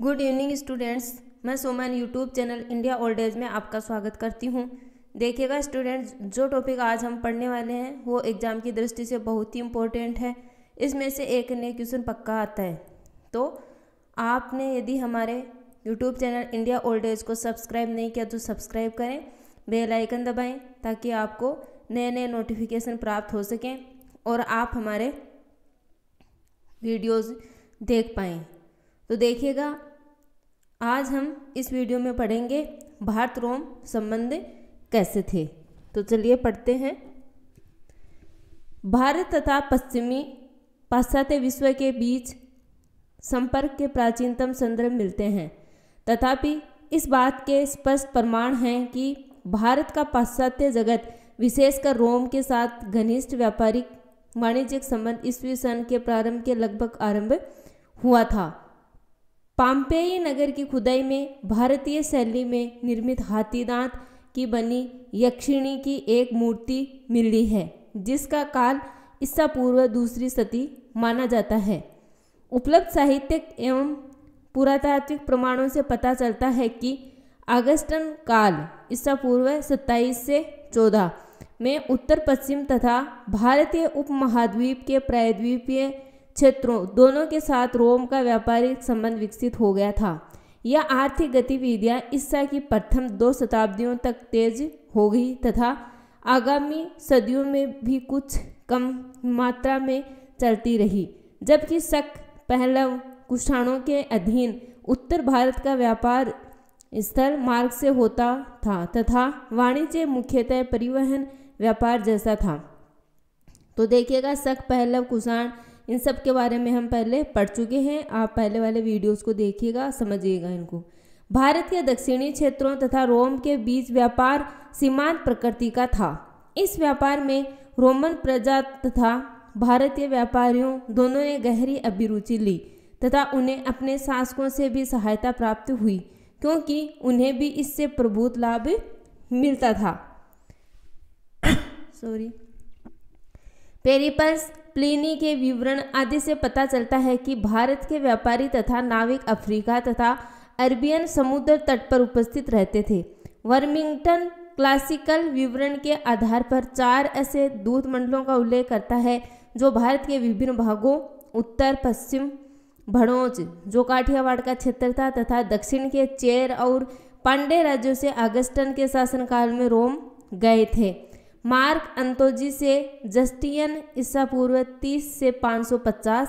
good evening students मैं सोमैन YouTube channel India old age में आपका स्वागत करती हूँ देखिएगा स्टूडेंट्स जो टॉपिक आज हम पढ़ने वाले हैं वो एग्ज़ाम की दृष्टि से बहुत ही इम्पोर्टेंट है इसमें से एक नए क्वेश्चन पक्का आता है तो आपने यदि हमारे YouTube channel India old age को सब्सक्राइब नहीं किया तो सब्सक्राइब करें बेलाइकन दबाएँ ताकि आपको नए नए नोटिफिकेशन प्राप्त हो सकें और आप हमारे वीडियोज़ देख पाएँ तो देखिएगा आज हम इस वीडियो में पढ़ेंगे भारत रोम संबंध कैसे थे तो चलिए पढ़ते हैं भारत तथा पश्चिमी पाश्चात्य विश्व के बीच संपर्क के प्राचीनतम संदर्भ मिलते हैं तथापि इस बात के स्पष्ट प्रमाण हैं कि भारत का पाश्चात्य जगत विशेषकर रोम के साथ घनिष्ठ व्यापारिक वाणिज्यिक संबंध ईस्वी सन के प्रारंभ के लगभग आरंभ हुआ था पाम्पेई नगर की खुदाई में भारतीय शैली में निर्मित हाथी दांत की बनी यक्षिणी की एक मूर्ति मिली है जिसका काल ईसा पूर्व दूसरी सती माना जाता है उपलब्ध साहित्यिक एवं पुरातात्विक प्रमाणों से पता चलता है कि अगस्टन काल ईसा पूर्व 27 से 14 में उत्तर पश्चिम तथा भारतीय उपमहाद्वीप के प्रायद्वीपीय क्षेत्रों दोनों के साथ रोम का व्यापारिक संबंध विकसित हो गया था यह आर्थिक गतिविधियां ईस्सा की प्रथम दो शताब्दियों तक तेज हो गई तथा आगामी सदियों में भी कुछ कम मात्रा में चलती रही जबकि शक पहलव कुषाणों के अधीन उत्तर भारत का व्यापार स्थल मार्ग से होता था तथा वाणिज्य मुख्यतः परिवहन व्यापार जैसा था तो देखिएगा शक पहलव कुषाण इन सब के बारे में हम पहले पढ़ चुके हैं आप पहले वाले वीडियोस को देखिएगा समझिएगा इनको भारत के दक्षिणी क्षेत्रों तथा रोम के बीच व्यापार सीमांत प्रकृति का था इस व्यापार में रोमन प्रजा तथा भारतीय व्यापारियों दोनों ने गहरी अभिरुचि ली तथा उन्हें अपने शासकों से भी सहायता प्राप्त हुई क्योंकि उन्हें भी इससे प्रभुत लाभ मिलता था सॉरी पेरिपल्स प्लिनी के विवरण आदि से पता चलता है कि भारत के व्यापारी तथा नाविक अफ्रीका तथा अरबियन समुद्र तट पर उपस्थित रहते थे वर्मिंगटन क्लासिकल विवरण के आधार पर चार ऐसे दूत मंडलों का उल्लेख करता है जो भारत के विभिन्न भागों उत्तर पश्चिम भड़ोच जो काठियावाड़ का क्षेत्र था तथा दक्षिण के चेर और पांडे राज्यों से अगस्टन के शासनकाल में रोम गए थे मार्क अंतोजी से जस्टियन ईसा पूर्व 30 से 550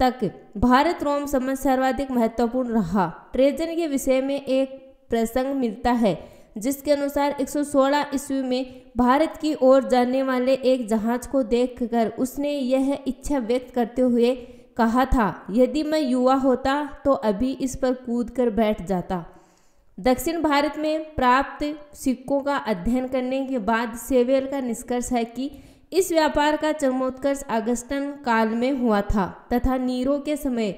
तक भारत रोम संबंध सर्वाधिक महत्वपूर्ण रहा ट्रेजन के विषय में एक प्रसंग मिलता है जिसके अनुसार 116 ईस्वी में भारत की ओर जाने वाले एक जहाज को देखकर उसने यह इच्छा व्यक्त करते हुए कहा था यदि मैं युवा होता तो अभी इस पर कूद कर बैठ जाता दक्षिण भारत में प्राप्त सिक्कों का अध्ययन करने के बाद सेवेल का निष्कर्ष है कि इस व्यापार का चरमोत्कर्ष अगस्तन काल में हुआ था तथा नीरो के समय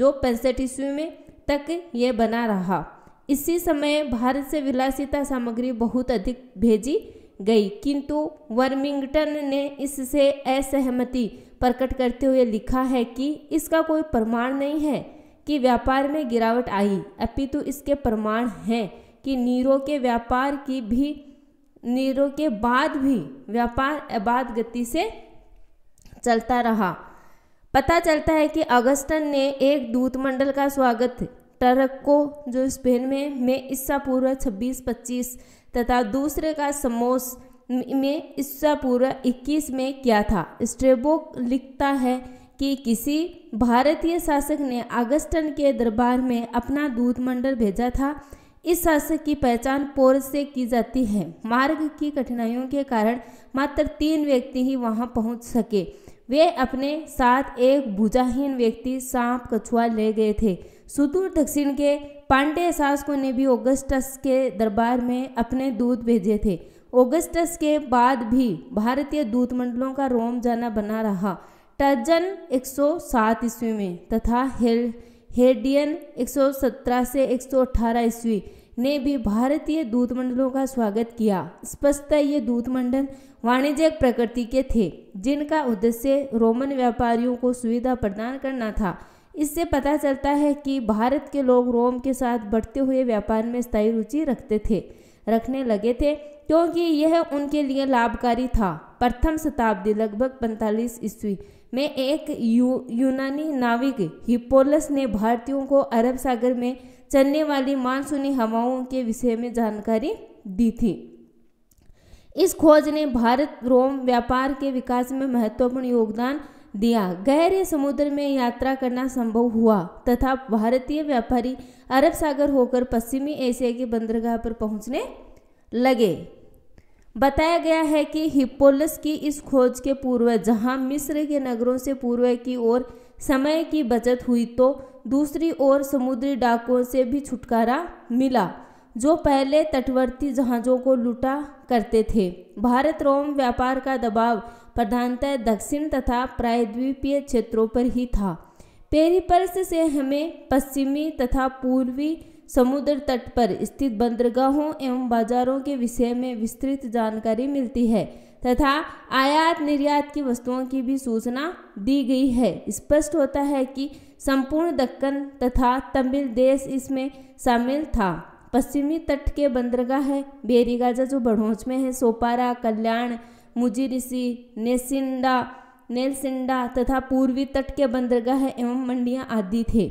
जो पैंसठ ईस्वी में तक यह बना रहा इसी समय भारत से विलासिता सामग्री बहुत अधिक भेजी गई किंतु वर्मिंगटन ने इससे असहमति प्रकट करते हुए लिखा है कि इसका कोई प्रमाण नहीं है कि व्यापार में गिरावट आई अपितु इसके प्रमाण हैं कि नीरो के व्यापार की भी नीरो के बाद भी व्यापार अबाध गति से चलता रहा पता चलता है कि अगस्टन ने एक दूतमंडल का स्वागत टरक्को जो स्पेन में में ईस्सा पूर्व छब्बीस पच्चीस तथा दूसरे का समोस में ईस्सा पूर्व इक्कीस में किया था स्ट्रेबो लिखता है कि किसी भारतीय शासक ने अगस्टन के दरबार में अपना दूध मंडल भेजा था इस शासक की पहचान पोर से की जाती है मार्ग की कठिनाइयों के कारण मात्र तीन व्यक्ति ही वहां पहुंच सके वे अपने साथ एक भुजाहीन व्यक्ति सांप कछुआ ले गए थे सुदूर दक्षिण के पांडे शासकों ने भी ओगस्टस के दरबार में अपने दूध भेजे थे ओगस्टस के बाद भी भारतीय दूध मंडलों का रोम जाना बना रहा टर्जन 107 ईस्वी में तथा हेल हेडियन 117 से 118 ईस्वी ने भी भारतीय दूतमंडलों का स्वागत किया स्पष्टतः ये दूतमंडल वाणिज्यिक प्रकृति के थे जिनका उद्देश्य रोमन व्यापारियों को सुविधा प्रदान करना था इससे पता चलता है कि भारत के लोग रोम के साथ बढ़ते हुए व्यापार में स्थायी रुचि रखते थे रखने लगे थे क्योंकि यह उनके लिए लाभकारी था प्रथम शताब्दी लगभग 45 ईस्वी में एक यू, यूनानी नाविक हिपोलस ने भारतीयों को अरब सागर में चलने वाली मानसूनी हवाओं के विषय में जानकारी दी थी इस खोज ने भारत रोम व्यापार के विकास में महत्वपूर्ण योगदान दिया गहरे समुद्र में यात्रा करना संभव हुआ तथा भारतीय व्यापारी अरब सागर होकर पश्चिमी एशिया के बंदरगाह पर पहुंचने लगे बताया गया है कि हिप्पोलस की इस खोज के पूर्व जहां मिस्र के नगरों से पूर्व की ओर समय की बचत हुई तो दूसरी ओर समुद्री डाकुओं से भी छुटकारा मिला जो पहले तटवर्ती जहाज़ों को लूटा करते थे भारत रोम व्यापार का दबाव प्रधानतः दक्षिण तथा प्रायद्वीपीय क्षेत्रों पर ही था पेरिपर्स से हमें पश्चिमी तथा पूर्वी समुद्र तट पर स्थित बंदरगाहों एवं बाजारों के विषय में विस्तृत जानकारी मिलती है तथा आयात निर्यात की वस्तुओं की भी सूचना दी गई है स्पष्ट होता है कि संपूर्ण दक्कन तथा तमिल देश इसमें शामिल था पश्चिमी तट के बंदरगाह है बेरीगाजा जो बढ़ोच में है सोपारा कल्याण मुजिरसी नेसिंडा नेलसिंडा तथा पूर्वी तट के बंदरगाह एवं मंडियां आदि थे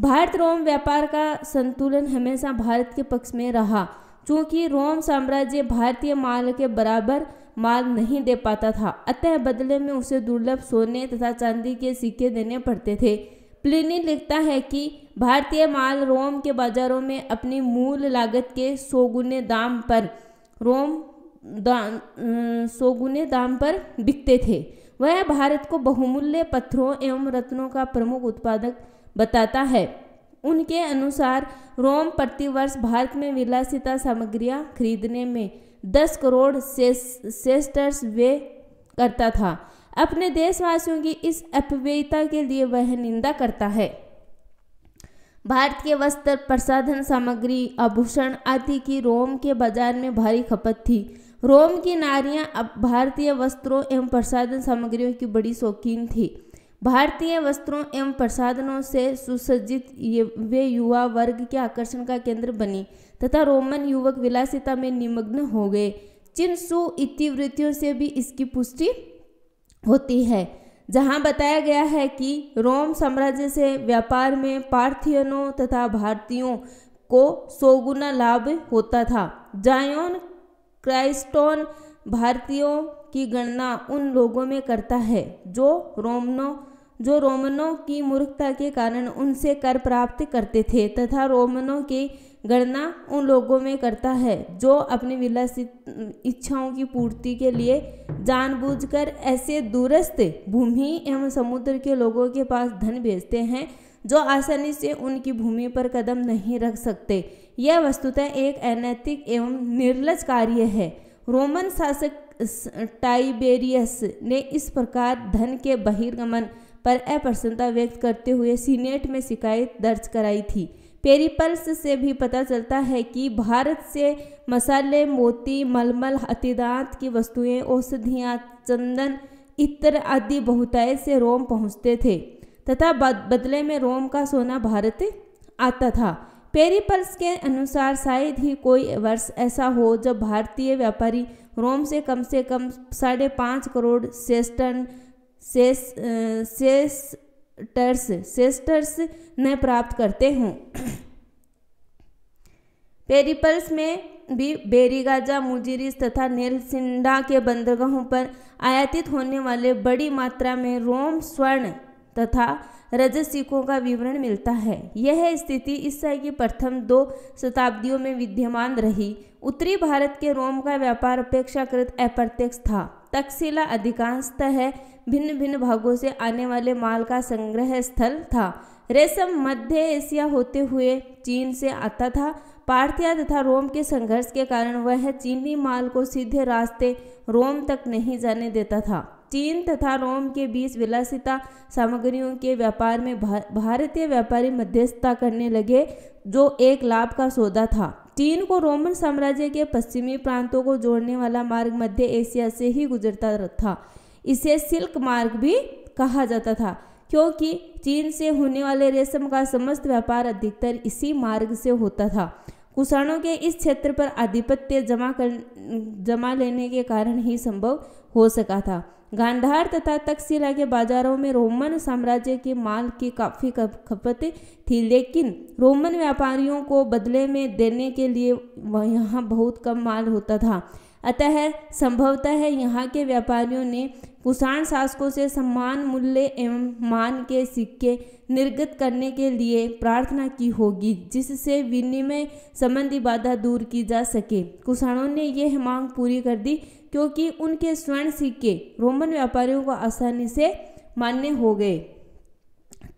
भारत रोम व्यापार का संतुलन हमेशा भारत के पक्ष में रहा चूंकि रोम साम्राज्य भारतीय माल के बराबर माल नहीं दे पाता था अतः बदले में उसे दुर्लभ सोने तथा चांदी के सिक्के देने पड़ते थे प्लिनी लिखता है कि भारतीय माल रोम के बाजारों में अपनी मूल लागत के सोगुने दाम पर रोम दाम अं, सोगुने दाम पर बिकते थे वह भारत को बहुमूल्य पत्थरों एवं रत्नों का प्रमुख उत्पादक बताता है उनके अनुसार रोम प्रतिवर्ष भारत में विलासिता सामग्रियां खरीदने में 10 करोड़ सेस्टर्स वे करता था अपने देशवासियों की इस अपव्ययता के लिए वह निंदा करता है भारत के वस्त्र प्रसाधन सामग्री आभूषण आदि की रोम के बाजार में भारी खपत थी रोम की नारियां अब भारतीय वस्त्रों एवं प्रसाधन सामग्रियों की बड़ी शौकीन थी भारतीय वस्त्रों एवं प्रसादनों से सुसज्जित ये वे युवा वर्ग के आकर्षण का केंद्र बनी तथा रोमन युवक विलासिता में निमग्न हो गए चिन्सु इतिवृत्तियों से भी इसकी पुष्टि होती है जहाँ बताया गया है कि रोम साम्राज्य से व्यापार में पार्थियनों तथा भारतीयों को सौ गुना लाभ होता था जायोन क्राइस्टोन भारतीयों की गणना उन लोगों में करता है जो रोमनों जो रोमनों की मूर्खता के कारण उनसे कर प्राप्त करते थे तथा रोमनों की गणना उन लोगों में करता है जो अपनी विलासित इच्छाओं की पूर्ति के लिए जानबूझकर ऐसे दूरस्थ भूमि एवं समुद्र के लोगों के पास धन भेजते हैं जो आसानी से उनकी भूमि पर कदम नहीं रख सकते यह वस्तुतः एक अनैतिक एवं निर्लज कार्य है रोमन शासक टाइबेरियस ने इस प्रकार धन के बहिर्गमन पर अप्रसन्नता व्यक्त करते हुए सीनेट में शिकायत दर्ज कराई थी पेरीपल्स से भी पता चलता है कि भारत से मसाले मोती मलमल अतिदांत की वस्तुएं औषधियाँ चंदन इत्र आदि बहुतायत से रोम पहुँचते थे तथा बदले में रोम का सोना भारत आता था पेरीपल्स के अनुसार शायद ही कोई वर्ष ऐसा हो जब भारतीय व्यापारी रोम से कम से कम साढ़े पाँच करोड़ सेस्टन सेस सेस्टर्स सेस्टर्स प्राप्त करते हों पेरिपल्स में भी बेरीगाजा मुजीरिस तथा नेलसिंडा के बंदरगाहों पर आयातित होने वाले बड़ी मात्रा में रोम स्वर्ण तथा रजसिकों का विवरण मिलता है यह स्थिति इस सदी की प्रथम दो शताब्दियों में विद्यमान रही उत्तरी भारत के रोम का व्यापार अपेक्षाकृत अप्रत्यक्ष था तकसीला अधिकांशतः भिन्न भिन्न भागों से आने वाले माल का संग्रह स्थल था रेशम मध्य एशिया होते हुए चीन से आता था पार्थिया तथा रोम के संघर्ष के कारण वह चीनी माल को सीधे रास्ते रोम तक नहीं जाने देता था चीन तथा रोम के बीच विलासिता सामग्रियों के व्यापार में भारतीय व्यापारी मध्यस्थता करने लगे जो एक लाभ का सौदा था चीन को रोमन साम्राज्य के पश्चिमी प्रांतों को जोड़ने वाला मार्ग मध्य एशिया से ही गुजरता था इसे सिल्क मार्ग भी कहा जाता था क्योंकि चीन से होने वाले रेशम का समस्त व्यापार अधिकतर इसी मार्ग से होता था कुषाणों के इस क्षेत्र पर आधिपत्य जमा कर जमा लेने के कारण ही संभव हो सका था गांधार तथा तक्षशिला के बाजारों में रोमन साम्राज्य के माल की काफ़ी खपत थी लेकिन रोमन व्यापारियों को बदले में देने के लिए यहाँ बहुत कम माल होता था अतः संभवतः यहाँ के व्यापारियों ने कुषाण शासकों से सम्मान मूल्य एवं मान के सिक्के निर्गत करने के लिए प्रार्थना की होगी जिससे विनिमय संबंधी बाधा दूर की जा सके कुषाणों ने यह मांग पूरी कर दी क्योंकि उनके स्वर्ण सिक्के रोमन व्यापारियों को आसानी से मान्य हो गए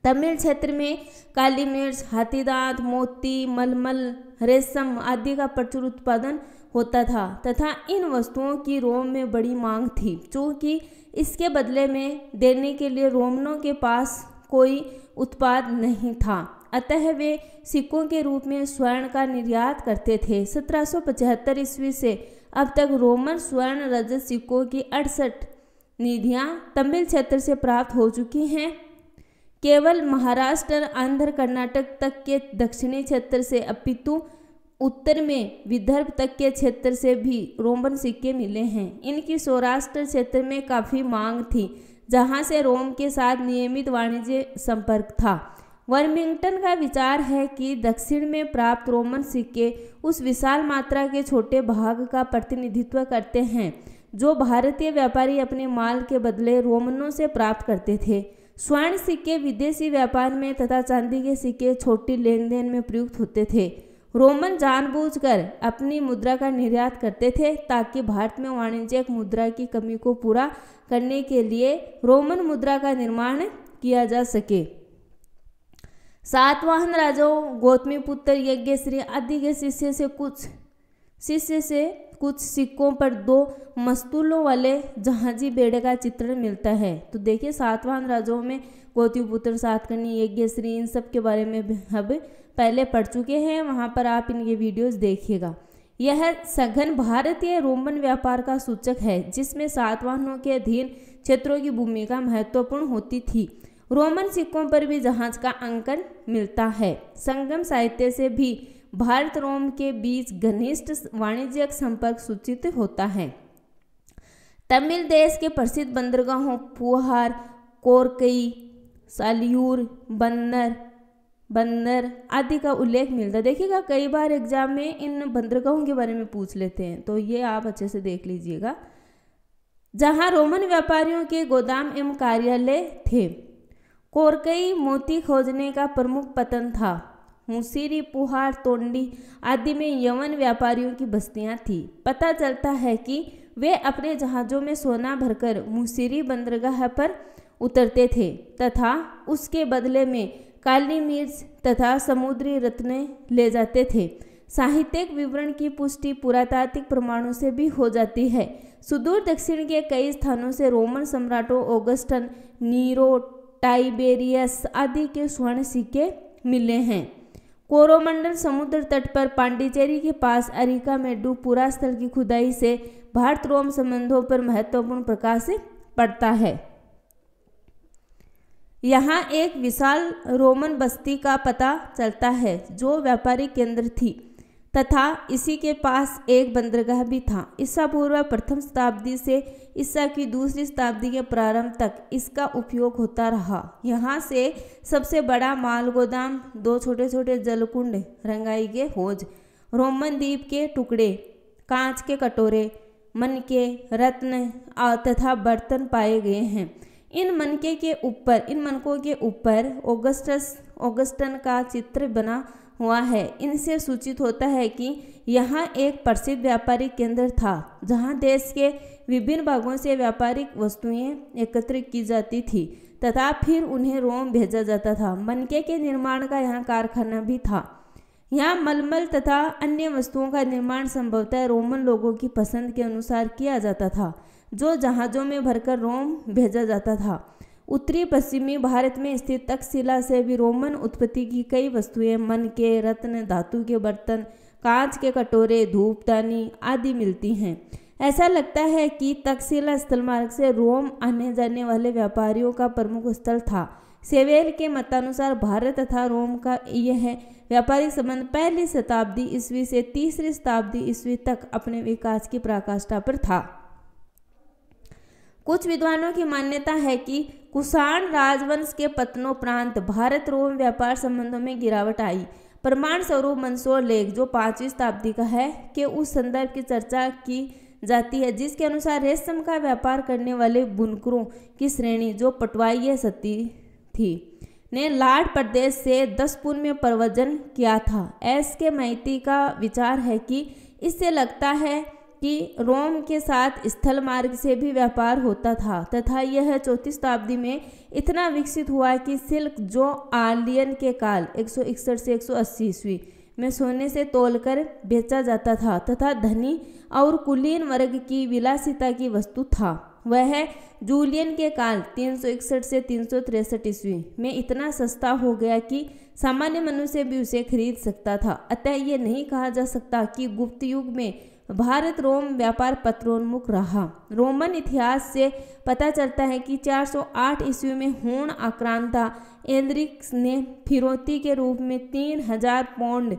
तमिल क्षेत्र में काली मिर्च हाथीदांत मोती मलमल रेशम आदि का प्रचुर उत्पादन होता था तथा इन वस्तुओं की रोम में बड़ी मांग थी चूँकि इसके बदले में देने के लिए रोमनों के पास कोई उत्पाद नहीं था अतः वे सिक्कों के रूप में स्वर्ण का निर्यात करते थे 1775 ईस्वी से अब तक रोमन स्वर्ण रजत सिक्कों की अड़सठ निधियाँ तमिल क्षेत्र से प्राप्त हो चुकी हैं केवल महाराष्ट्र आंध्र कर्नाटक तक के दक्षिणी क्षेत्र से अपितु उत्तर में विदर्भ तक के क्षेत्र से भी रोमन सिक्के मिले हैं इनकी सौराष्ट्र क्षेत्र में काफ़ी मांग थी जहां से रोम के साथ नियमित वाणिज्य संपर्क था वर्मिंगटन का विचार है कि दक्षिण में प्राप्त रोमन सिक्के उस विशाल मात्रा के छोटे भाग का प्रतिनिधित्व करते हैं जो भारतीय व्यापारी अपने माल के बदले रोमनों से प्राप्त करते थे स्वर्ण सिक्के विदेशी व्यापार में तथा चांदी के सिक्के छोटी लेन देन में प्रयुक्त होते थे रोमन जानबूझकर अपनी मुद्रा का निर्यात करते थे ताकि भारत में वाणिज्यिक मुद्रा की कमी को पूरा करने के लिए रोमन मुद्रा का निर्माण किया जा सके सातवाहन राजाओं यज्ञ श्री आदि के शिष्य से कुछ शिष्य से कुछ सिक्कों पर दो मस्तूलों वाले जहाजी बेड़े का चित्रण मिलता है तो देखिए सातवाहन राजाओं में पुत्र सातकर्णी श्री इन सब के बारे में अब पहले पढ़ चुके हैं वहाँ पर आप इनके वीडियोस देखिएगा यह सघन भारतीय रोमन व्यापार का सूचक है जिसमें सातवाहनों के अधीन क्षेत्रों की भूमिका महत्वपूर्ण होती थी रोमन सिक्कों पर भी जहाज का अंकन मिलता है संगम साहित्य से भी भारत रोम के बीच घनिष्ठ वाणिज्यिक संपर्क सूचित होता है तमिल देश के प्रसिद्ध बंदरगाहों पुहार कोरकई सालियूर बन्नर बंदर आदि का उल्लेख मिलता है देखिएगा कई बार एग्जाम में इन बंदरगाहों के बारे में पूछ लेते हैं तो ये आप अच्छे से देख लीजिएगा जहाँ रोमन व्यापारियों के गोदाम एवं कार्यालय थे कोरकई मोती खोजने का प्रमुख पतन था मुसीरी पुहार तोंडी आदि में यमन व्यापारियों की बस्तियां थीं पता चलता है कि वे अपने जहाज़ों में सोना भरकर मुसीरी बंदरगाह पर उतरते थे तथा उसके बदले में काली मिर्च तथा समुद्री रत्ने ले जाते थे साहित्यिक विवरण की पुष्टि पुरातात्विक प्रमाणों से भी हो जाती है सुदूर दक्षिण के कई स्थानों से रोमन सम्राटों ओगस्टन नीरो टाइबेरियस आदि के स्वर्ण सिक्के मिले हैं कोरोमंडल समुद्र तट पर पांडिचेरी के पास अरिका में डूब पुरा स्थल की खुदाई से भारत रोम संबंधों पर महत्वपूर्ण प्रकाश पड़ता है यहाँ एक विशाल रोमन बस्ती का पता चलता है जो व्यापारिक केंद्र थी तथा इसी के पास एक बंदरगाह भी था ईसा पूर्व प्रथम शताब्दी से ईसा की दूसरी शताब्दी के प्रारंभ तक इसका उपयोग होता रहा यहाँ से सबसे बड़ा माल गोदाम दो छोटे छोटे जलकुंड रंगाई के होज रोमन द्वीप के टुकड़े कांच के कटोरे मन के रत्न तथा बर्तन पाए गए हैं इन मनके के ऊपर इन मनकों के ऊपर ओगस्टस ओगस्टन का चित्र बना हुआ है इनसे सूचित होता है कि यहाँ एक प्रसिद्ध व्यापारिक केंद्र था जहाँ देश के विभिन्न भागों से व्यापारिक वस्तुएं एकत्र की जाती थी तथा फिर उन्हें रोम भेजा जाता था मनके के निर्माण का यहाँ कारखाना भी था यहाँ मलमल तथा अन्य वस्तुओं का निर्माण संभवतः रोमन लोगों की पसंद के अनुसार किया जाता था जो जहाज़ों में भरकर रोम भेजा जाता था उत्तरी पश्चिमी भारत में स्थित तक्षशिला से भी रोमन उत्पत्ति की कई वस्तुएं मन के रत्न धातु के बर्तन कांच के कटोरे धूपदानी आदि मिलती हैं ऐसा लगता है कि तक्षशिला स्थल मार्ग से रोम आने जाने वाले व्यापारियों का प्रमुख स्थल था सेवेल के मतानुसार भारत तथा रोम का यह व्यापारिक संबंध पहली शताब्दी ईस्वी से तीसरी शताब्दी ईस्वी तक अपने विकास की पराकाष्ठा पर था कुछ विद्वानों की मान्यता है कि कुषाण राजवंश के पतनोपरांत भारत रोम व्यापार संबंधों में गिरावट आई प्रमाण स्वरूप मंसूर लेख जो पांचवी शताब्दी का है के उस संदर्भ की चर्चा की जाती है जिसके अनुसार रेशम का व्यापार करने वाले बुनकरों की श्रेणी जो पटवाई सती थी ने लाड प्रदेश से दसपुर में प्रवचन किया था एस के मैती का विचार है कि इससे लगता है कि रोम के साथ स्थल मार्ग से भी व्यापार होता था तथा यह चौथी शताब्दी में इतना विकसित हुआ कि सिल्क जो आलियन के काल 161 से 180 ईस्वी में सोने से तोलकर बेचा जाता था तथा धनी और कुलीन वर्ग की विलासिता की वस्तु था वह जूलियन के काल 361 से तीन ईस्वी में इतना सस्ता हो गया कि सामान्य मनुष्य भी उसे खरीद सकता था अतः यह नहीं कहा जा सकता कि गुप्त युग में भारत रोम व्यापार पत्रोन्मुख रहा रोमन इतिहास से पता चलता है कि 408 ईस्वी में होण आक्रांता एंद्रिक्स ने फिरौती के रूप में 3000 पौंड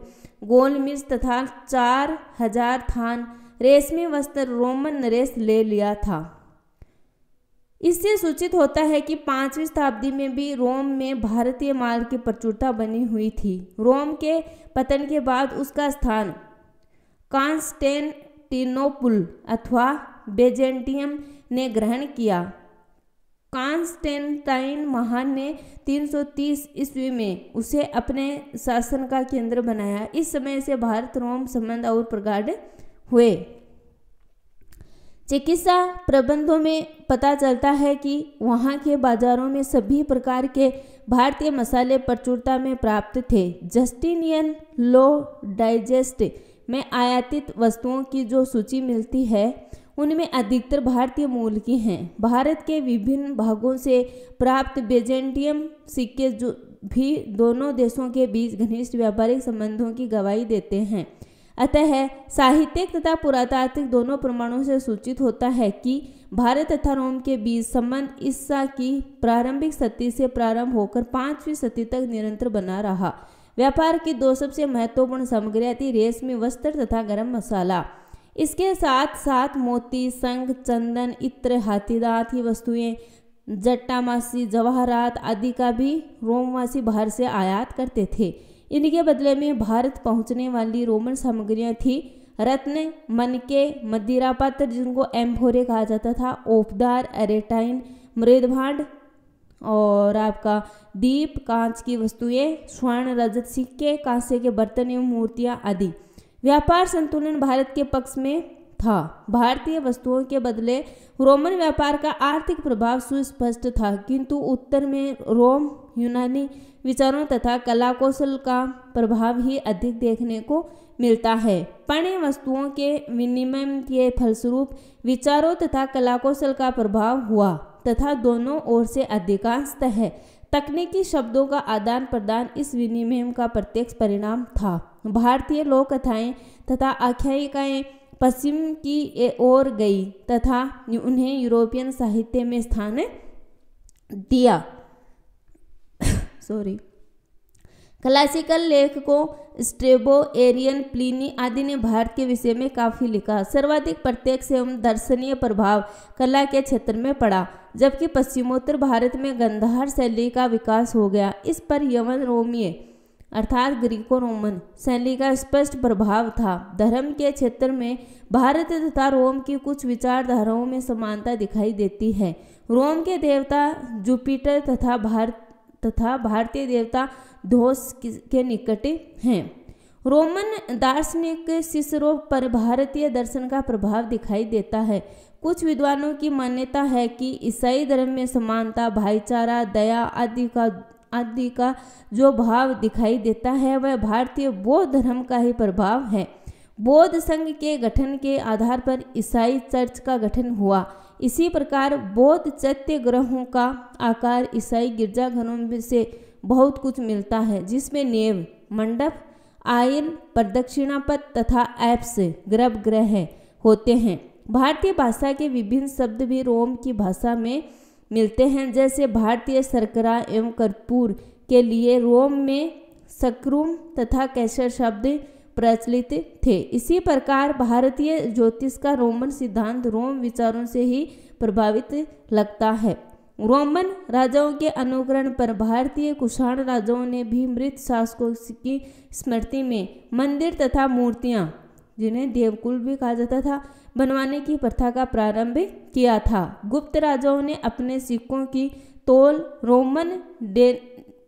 गोलमिर्च तथा 4000 थान रेशमी वस्त्र रोमन नरेश ले लिया था इससे सूचित होता है कि पांचवी शताब्दी में भी रोम में भारतीय माल की प्रचुरता बनी हुई थी रोम के पतन के बाद उसका स्थान कांस्टेंटिनोपुल अथवा बेजेंटियम ने ग्रहण किया कांस्टेंटाइन महान ने 330 ईस्वी में उसे अपने शासन का केंद्र बनाया इस समय से भारत रोम संबंध और प्रगाढ़ हुए चिकित्सा प्रबंधों में पता चलता है कि वहाँ के बाजारों में सभी प्रकार के भारतीय मसाले प्रचुरता में प्राप्त थे जस्टिनियन लो डाइजेस्ट में आयातित वस्तुओं की जो सूची मिलती है उनमें अधिकतर भारतीय मूल की हैं भारत के विभिन्न भागों से प्राप्त बेजेंटियम सिक्के जो भी दोनों देशों के बीच घनिष्ठ व्यापारिक संबंधों की गवाही देते हैं अतः साहित्यिक तथा पुरातात्विक दोनों प्रमाणों से सूचित होता है कि भारत तथा रोम के बीच संबंध ईस्सा की प्रारंभिक सती से प्रारंभ होकर पांचवी सती तक निरंतर बना रहा व्यापार की दो सबसे महत्वपूर्ण सामग्रियाँ थी रेशमी वस्त्र तथा गर्म मसाला इसके साथ साथ मोती संग चंदन इत्र हाथीदांत ही वस्तुएं जट्टामासी जवाहरात आदि का भी रोमवासी बाहर से आयात करते थे इनके बदले में भारत पहुंचने वाली रोमन सामग्रियां थी रत्न मनके मदिरा पत्र जिनको एम्फोरे कहा जाता था ओपदार एरेटाइन मृदभांड और आपका दीप कांच की वस्तुएं स्वर्ण रजत सिक्के कांसे के बर्तन एवं मूर्तियां आदि व्यापार संतुलन भारत के पक्ष में था भारतीय वस्तुओं के बदले रोमन व्यापार का आर्थिक प्रभाव सुस्पष्ट था किंतु उत्तर में रोम यूनानी विचारों तथा कला कौशल का प्रभाव ही अधिक देखने को मिलता है पण्य वस्तुओं के विनिमय के फलस्वरूप विचारों तथा कला कौशल का प्रभाव हुआ तथा दोनों ओर से अधिकांशतः है तकनीकी शब्दों का आदान प्रदान इस विनिमय का प्रत्यक्ष परिणाम था भारतीय लोक कथाएँ तथा आख्यायिकाएँ पश्चिम की ओर गई तथा उन्हें यूरोपियन साहित्य में स्थान दिया सॉरी क्लासिकल लेखकों स्ट्रेबो एरियन प्लीनी आदि ने भारत के विषय में काफ़ी लिखा सर्वाधिक प्रत्यक्ष एवं दर्शनीय प्रभाव कला के क्षेत्र में पड़ा जबकि पश्चिमोत्तर भारत में गंधार शैली का विकास हो गया इस पर यमन रोमीय अर्थात ग्रीको रोमन शैली का स्पष्ट प्रभाव था धर्म के क्षेत्र में भारत तथा रोम की कुछ विचारधाराओं में समानता दिखाई देती है रोम के देवता जुपिटर तथा भारत तथा भारतीय देवता धोस के निकट हैं रोमन दार्शनिक सिसरो पर भारतीय दर्शन का प्रभाव दिखाई देता है कुछ विद्वानों की मान्यता है कि ईसाई धर्म में समानता भाईचारा दया आदि का आदि का जो भाव दिखाई देता है वह भारतीय बौद्ध धर्म का ही प्रभाव है बौद्ध संघ के गठन के आधार पर ईसाई चर्च का गठन हुआ इसी प्रकार बौद्ध चैत्य ग्रहों का आकार ईसाई गिरजाघरों में से बहुत कुछ मिलता है जिसमें नेव मंडप आयन प्रदक्षिणा पथ तथा ऐप्स गर्भगृह होते हैं भारतीय भाषा के विभिन्न शब्द भी रोम की भाषा में मिलते हैं जैसे भारतीय शर्करा एवं कर्पूर के लिए रोम में सक्रूम तथा कैसर शब्द प्रचलित थे इसी प्रकार भारतीय ज्योतिष का रोमन सिद्धांत रोम विचारों से ही प्रभावित लगता है रोमन राजाओं के अनुकरण पर भारतीय कुषाण राजाओं ने भी मृत शासकों की स्मृति में मंदिर तथा मूर्तियाँ जिन्हें देवकुल भी कहा जाता था बनवाने की प्रथा का प्रारंभ किया था गुप्त राजाओं ने अपने सिक्कों की तोल रोमन डे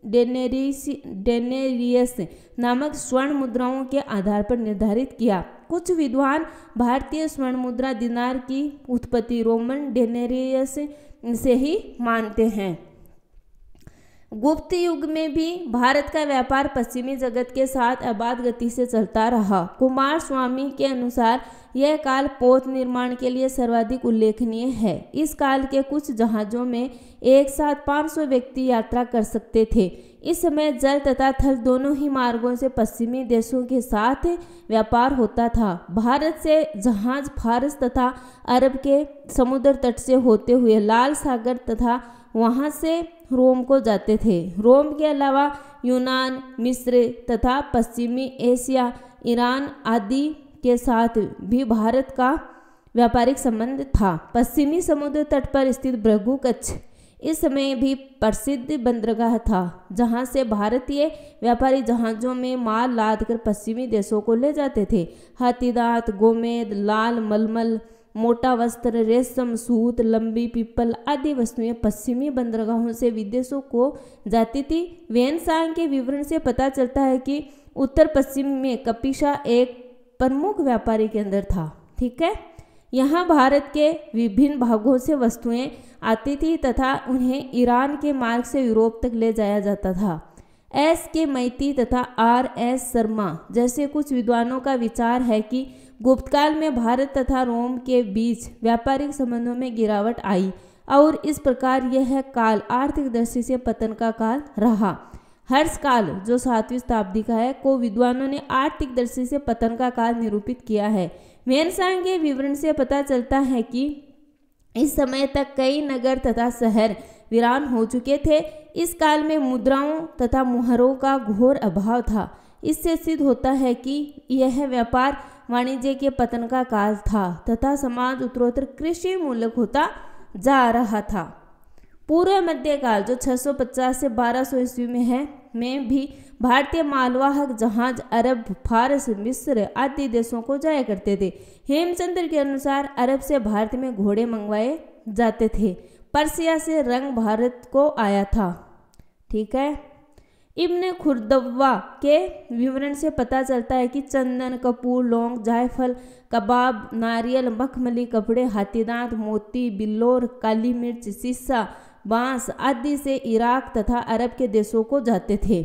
डेनेरियस नामक स्वर्ण मुद्राओं के आधार पर निर्धारित किया कुछ विद्वान भारतीय स्वर्ण मुद्रा दिनार की उत्पत्ति रोमन डेनेरियस से ही मानते हैं गुप्त युग में भी भारत का व्यापार पश्चिमी जगत के साथ आबाद गति से चलता रहा कुमार स्वामी के अनुसार यह काल पोत निर्माण के लिए सर्वाधिक उल्लेखनीय है इस काल के कुछ जहाज़ों में एक साथ 500 व्यक्ति यात्रा कर सकते थे इस समय जल तथा थल दोनों ही मार्गों से पश्चिमी देशों के साथ व्यापार होता था भारत से जहाज फारस तथा अरब के समुद्र तट से होते हुए लाल सागर तथा वहाँ से रोम को जाते थे रोम के अलावा यूनान मिस्र तथा पश्चिमी एशिया ईरान आदि के साथ भी भारत का व्यापारिक संबंध था पश्चिमी समुद्र तट पर स्थित भ्रघु कच्छ इस समय भी प्रसिद्ध बंदरगाह था जहां से भारतीय व्यापारी जहाज़ों में माल लादकर पश्चिमी देशों को ले जाते थे हाथीदांत गोमेद लाल मलमल मोटा वस्त्र रेशम सूत लंबी पीपल आदि वस्तुएं पश्चिमी बंदरगाहों से विदेशों को जाती थी वेन सांग के विवरण से पता चलता है कि उत्तर पश्चिम में कपिशा एक प्रमुख व्यापारी केंद्र था ठीक है यहाँ भारत के विभिन्न भागों से वस्तुएं आती थी तथा उन्हें ईरान के मार्ग से यूरोप तक ले जाया जाता था एस के मैती तथा आर एस शर्मा जैसे कुछ विद्वानों का विचार है कि गुप्तकाल में भारत तथा रोम के बीच व्यापारिक संबंधों में गिरावट आई और इस प्रकार यह काल आर्थिक दृष्टि से पतन का काल रहा हर्ष काल जो सातवीं शताब्दी का है को विद्वानों ने आर्थिक दृष्टि से पतन का काल निरूपित किया है मेनसांग के विवरण से पता चलता है कि इस समय तक कई नगर तथा शहर वीरान हो चुके थे इस काल में मुद्राओं तथा मुहरों का घोर अभाव था इससे सिद्ध होता है कि यह व्यापार वाणिज्य के पतन का काल था तथा समाज उत्तरोत्तर कृषि मूलक होता जा रहा था पूर्व मध्यकाल जो 650 से 1200 ईस्वी में है में भी भारतीय मालवाहक जहाज अरब फारस मिस्र आदि देशों को जाया करते थे हेमचंद्र के अनुसार अरब से भारत में घोड़े मंगवाए जाते थे पर्सिया से रंग भारत को आया था ठीक है इब्न खुरदवा के विवरण से पता चलता है कि चंदन कपूर लौंग जायफल कबाब नारियल मखमली कपड़े हाथीदांत मोती बिल्लोर काली मिर्च सीसा बांस आदि से इराक तथा अरब के देशों को जाते थे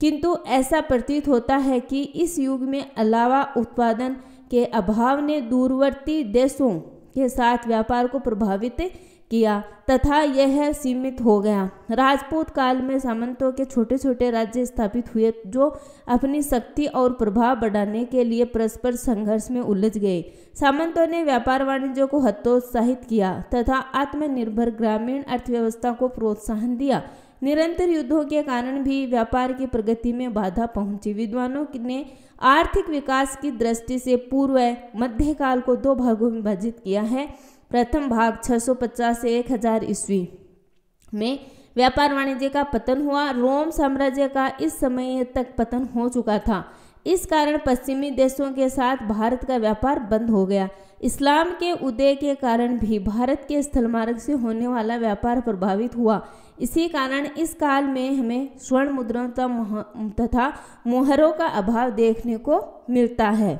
किंतु ऐसा प्रतीत होता है कि इस युग में अलावा उत्पादन के अभाव ने दूरवर्ती देशों के साथ व्यापार को प्रभावित किया तथा यह सीमित हो गया राजपूत काल में सामंतों के छोटे छोटे राज्य स्थापित हुए जो अपनी शक्ति और प्रभाव बढ़ाने के लिए परस्पर संघर्ष में उलझ गए सामंतों ने व्यापार वाणिज्य को हतोत्साहित किया तथा आत्मनिर्भर ग्रामीण अर्थव्यवस्था को प्रोत्साहन दिया निरंतर युद्धों के कारण भी व्यापार की प्रगति में बाधा पहुंची विद्वानों ने आर्थिक विकास की दृष्टि से पूर्व मध्यकाल को दो भागों में विभाजित किया है प्रथम भाग 650 से 1000 ईस्वी में व्यापार वाणिज्य का पतन हुआ रोम साम्राज्य का इस समय तक पतन हो चुका था इस कारण पश्चिमी देशों के साथ भारत का व्यापार बंद हो गया इस्लाम के उदय के कारण भी भारत के स्थल मार्ग से होने वाला व्यापार प्रभावित हुआ इसी कारण इस काल में हमें स्वर्ण मुद्राओं तथा मोहरों का अभाव देखने को मिलता है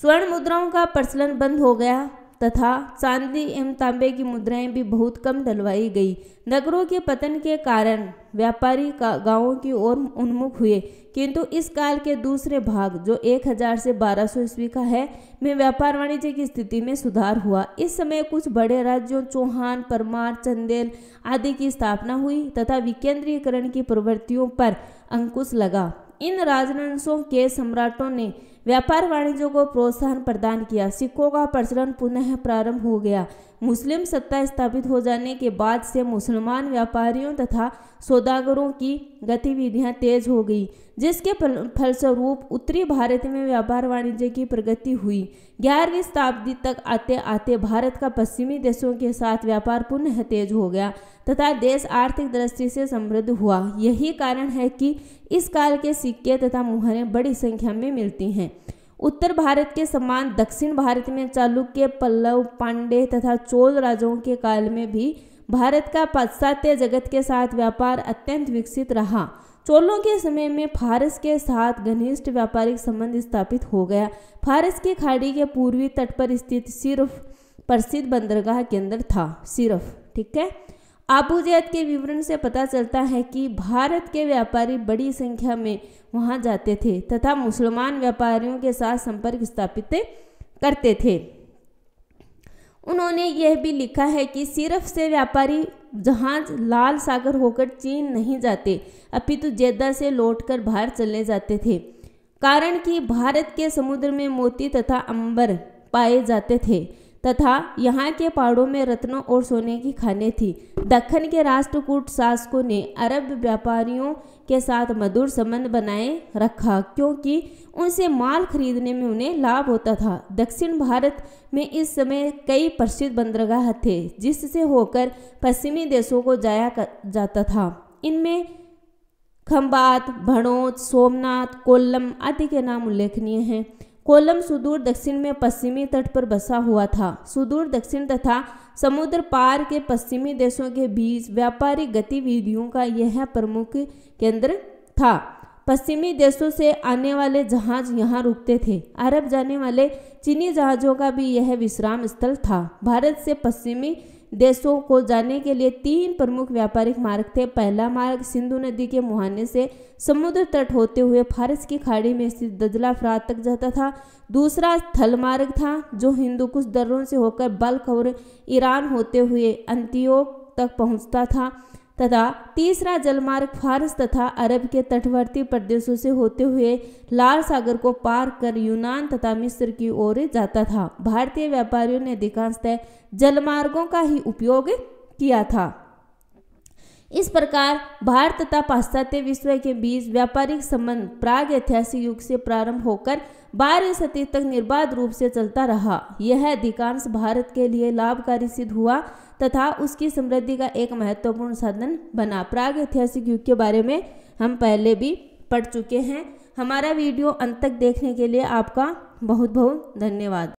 स्वर्ण मुद्राओं का प्रचलन बंद हो गया तथा चांदी एवं तांबे की मुद्राएं भी बहुत कम डलवाई गई नगरों के पतन के कारण व्यापारी का गांवों की ओर उन्मुख हुए किंतु इस काल के दूसरे भाग जो 1000 से 1200 सौ ईस्वी का है में व्यापार वाणिज्य की स्थिति में सुधार हुआ इस समय कुछ बड़े राज्यों चौहान परमार चंदेल आदि की स्थापना हुई तथा विकेंद्रीकरण की प्रवृत्तियों पर अंकुश लगा इन राजवंशों के सम्राटों ने व्यापार वाणिज्यों को प्रोत्साहन प्रदान किया सिक्कों का प्रचलन पुनः प्रारंभ हो गया मुस्लिम सत्ता स्थापित हो जाने के बाद से मुसलमान व्यापारियों तथा सौदागरों की गतिविधियां तेज हो गई जिसके फलस्वरूप उत्तरी भारत में व्यापार वाणिज्य की प्रगति हुई ग्यारहवीं शताब्दी तक आते आते भारत का पश्चिमी देशों के साथ व्यापार पुनः तेज हो गया तथा देश आर्थिक दृष्टि से समृद्ध हुआ यही कारण है कि इस काल के सिक्के तथा मुहरें बड़ी संख्या में मिलती हैं उत्तर भारत के समान दक्षिण भारत में चालुक्य पल्लव पांडे तथा चोल राजाओं के काल में भी भारत का पाश्चात्य जगत के साथ व्यापार अत्यंत विकसित रहा चोलों के समय में फारस के साथ घनिष्ठ व्यापारिक संबंध स्थापित हो गया फारस की खाड़ी के पूर्वी तट पर स्थित सिर्फ प्रसिद्ध बंदरगाह केंद्र था सिर्फ ठीक है आबूजैद के विवरण से पता चलता है कि भारत के व्यापारी बड़ी संख्या में वहां जाते थे तथा मुसलमान व्यापारियों के साथ संपर्क स्थापित करते थे उन्होंने यह भी लिखा है कि सिर्फ से व्यापारी जहाज लाल सागर होकर चीन नहीं जाते अपितु जेद्दा से लौटकर बाहर चले जाते थे कारण कि भारत के समुद्र में मोती तथा अंबर पाए जाते थे तथा यहाँ के पहाड़ों में रत्नों और सोने की खाने थी दक्षिण के राष्ट्रकूट शासकों ने अरब व्यापारियों के साथ मधुर संबंध बनाए रखा क्योंकि उनसे माल खरीदने में उन्हें लाभ होता था दक्षिण भारत में इस समय कई प्रसिद्ध बंदरगाह थे जिससे होकर पश्चिमी देशों को जाया जाता था इनमें खम्बात भड़ोच सोमनाथ कोल्लम आदि के नाम उल्लेखनीय हैं कोलम सुदूर दक्षिण में पश्चिमी तट पर बसा हुआ था सुदूर दक्षिण तथा समुद्र पार के पश्चिमी देशों के बीच व्यापारिक गतिविधियों का यह प्रमुख केंद्र था पश्चिमी देशों से आने वाले जहाज यहाँ रुकते थे अरब जाने वाले चीनी जहाज़ों का भी यह विश्राम स्थल था भारत से पश्चिमी देशों को जाने के लिए तीन प्रमुख व्यापारिक मार्ग थे पहला मार्ग सिंधु नदी के मुहाने से समुद्र तट होते हुए फारस की खाड़ी में स्थित दजला फ्रात तक जाता था दूसरा थल मार्ग था जो हिंदू कुछ दर्रों से होकर बल्क और ईरान होते हुए अंतियोग तक पहुंचता था तथा तीसरा जलमार्ग फारस तथा अरब के तटवर्ती प्रदेशों से होते हुए लाल सागर को पार कर यूनान तथा मिस्र की ओर जाता था भारतीय व्यापारियों ने अधिकांशतः जलमार्गों का ही उपयोग किया था इस प्रकार भारत तथा पाश्चात्य विश्व के बीच व्यापारिक संबंध प्राग ऐतिहासिक युग से प्रारंभ होकर बारहवीं सदी तक निर्बाध रूप से चलता रहा यह अधिकांश भारत के लिए लाभकारी सिद्ध हुआ तथा उसकी समृद्धि का एक महत्वपूर्ण साधन बना प्राग ऐतिहासिक युग के बारे में हम पहले भी पढ़ चुके हैं हमारा वीडियो अंत तक देखने के लिए आपका बहुत बहुत धन्यवाद